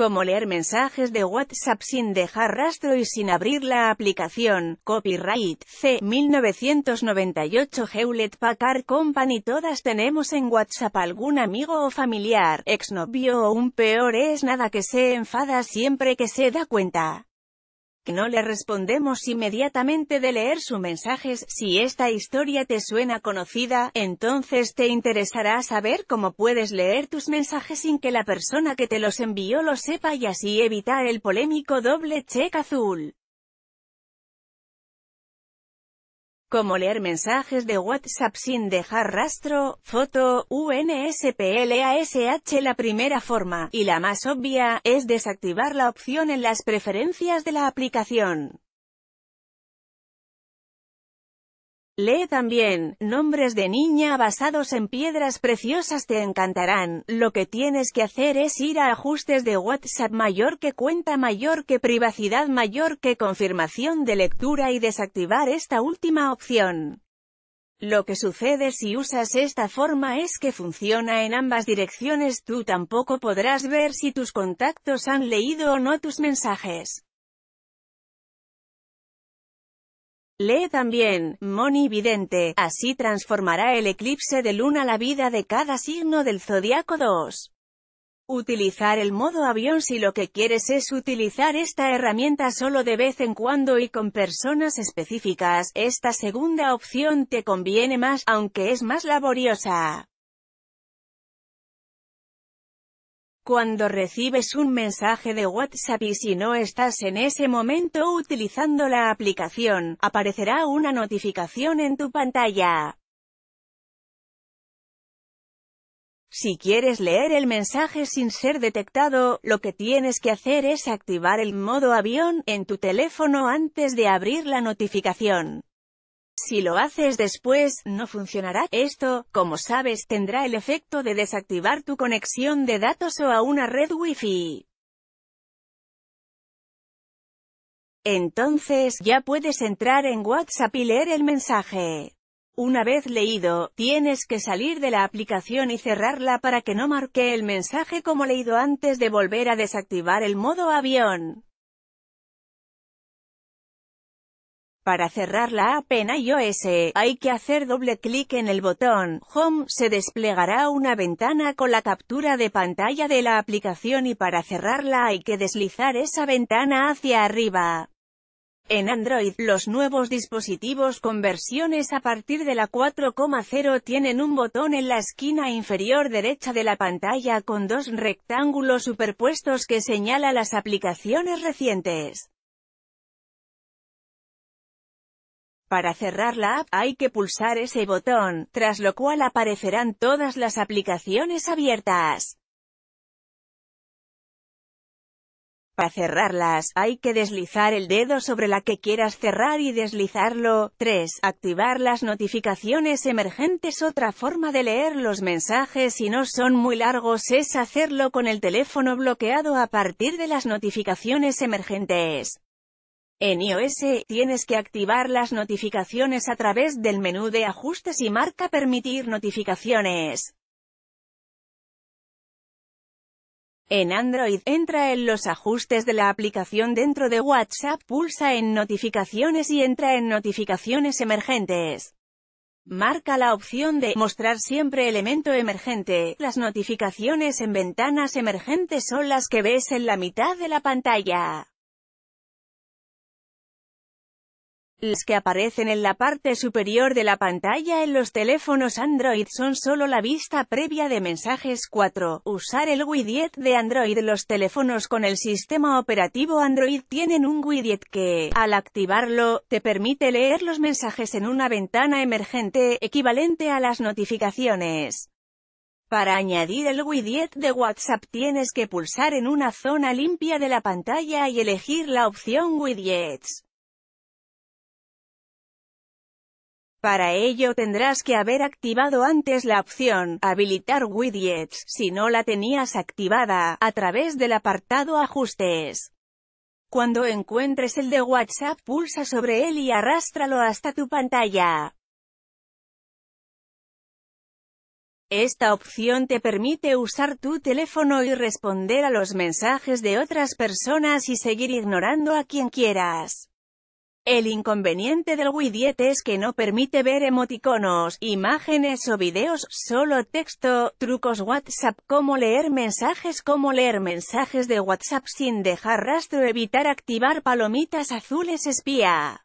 como leer mensajes de WhatsApp sin dejar rastro y sin abrir la aplicación, copyright, C. 1998 Hewlett Packard Company Todas tenemos en WhatsApp algún amigo o familiar, exnovio o un peor es nada que se enfada siempre que se da cuenta. No le respondemos inmediatamente de leer sus mensajes, si esta historia te suena conocida, entonces te interesará saber cómo puedes leer tus mensajes sin que la persona que te los envió lo sepa y así evitar el polémico doble check azul. como leer mensajes de WhatsApp sin dejar rastro, foto, UNSPLASH La primera forma, y la más obvia, es desactivar la opción en las preferencias de la aplicación. Lee también, nombres de niña basados en piedras preciosas te encantarán, lo que tienes que hacer es ir a ajustes de WhatsApp mayor que cuenta mayor que privacidad mayor que confirmación de lectura y desactivar esta última opción. Lo que sucede si usas esta forma es que funciona en ambas direcciones tú tampoco podrás ver si tus contactos han leído o no tus mensajes. Lee también, Moni Vidente, así transformará el eclipse de luna la vida de cada signo del zodiaco 2. Utilizar el modo avión si lo que quieres es utilizar esta herramienta solo de vez en cuando y con personas específicas, esta segunda opción te conviene más, aunque es más laboriosa. cuando recibes un mensaje de WhatsApp y si no estás en ese momento utilizando la aplicación, aparecerá una notificación en tu pantalla. Si quieres leer el mensaje sin ser detectado, lo que tienes que hacer es activar el modo avión en tu teléfono antes de abrir la notificación. Si lo haces después, no funcionará. Esto, como sabes, tendrá el efecto de desactivar tu conexión de datos o a una red Wi-Fi. Entonces, ya puedes entrar en WhatsApp y leer el mensaje. Una vez leído, tienes que salir de la aplicación y cerrarla para que no marque el mensaje como leído antes de volver a desactivar el modo avión. Para cerrar la app en iOS, hay que hacer doble clic en el botón Home, se desplegará una ventana con la captura de pantalla de la aplicación y para cerrarla hay que deslizar esa ventana hacia arriba. En Android, los nuevos dispositivos con versiones a partir de la 4.0 tienen un botón en la esquina inferior derecha de la pantalla con dos rectángulos superpuestos que señala las aplicaciones recientes. Para cerrar la app hay que pulsar ese botón, tras lo cual aparecerán todas las aplicaciones abiertas. Para cerrarlas, hay que deslizar el dedo sobre la que quieras cerrar y deslizarlo. 3. Activar las notificaciones emergentes Otra forma de leer los mensajes si no son muy largos es hacerlo con el teléfono bloqueado a partir de las notificaciones emergentes. En iOS, tienes que activar las notificaciones a través del menú de ajustes y marca Permitir notificaciones. En Android, entra en los ajustes de la aplicación dentro de WhatsApp, pulsa en Notificaciones y entra en Notificaciones emergentes. Marca la opción de mostrar siempre elemento emergente. Las notificaciones en ventanas emergentes son las que ves en la mitad de la pantalla. Los que aparecen en la parte superior de la pantalla en los teléfonos Android son solo la vista previa de mensajes 4. Usar el widget de Android Los teléfonos con el sistema operativo Android tienen un widget que, al activarlo, te permite leer los mensajes en una ventana emergente, equivalente a las notificaciones. Para añadir el widget de WhatsApp tienes que pulsar en una zona limpia de la pantalla y elegir la opción Widgets. Para ello tendrás que haber activado antes la opción Habilitar widgets, si no la tenías activada, a través del apartado Ajustes. Cuando encuentres el de WhatsApp pulsa sobre él y arrástralo hasta tu pantalla. Esta opción te permite usar tu teléfono y responder a los mensajes de otras personas y seguir ignorando a quien quieras. El inconveniente del WIDIET es que no permite ver emoticonos, imágenes o videos, solo texto, trucos WhatsApp como leer mensajes cómo leer mensajes de WhatsApp sin dejar rastro evitar activar palomitas azules espía.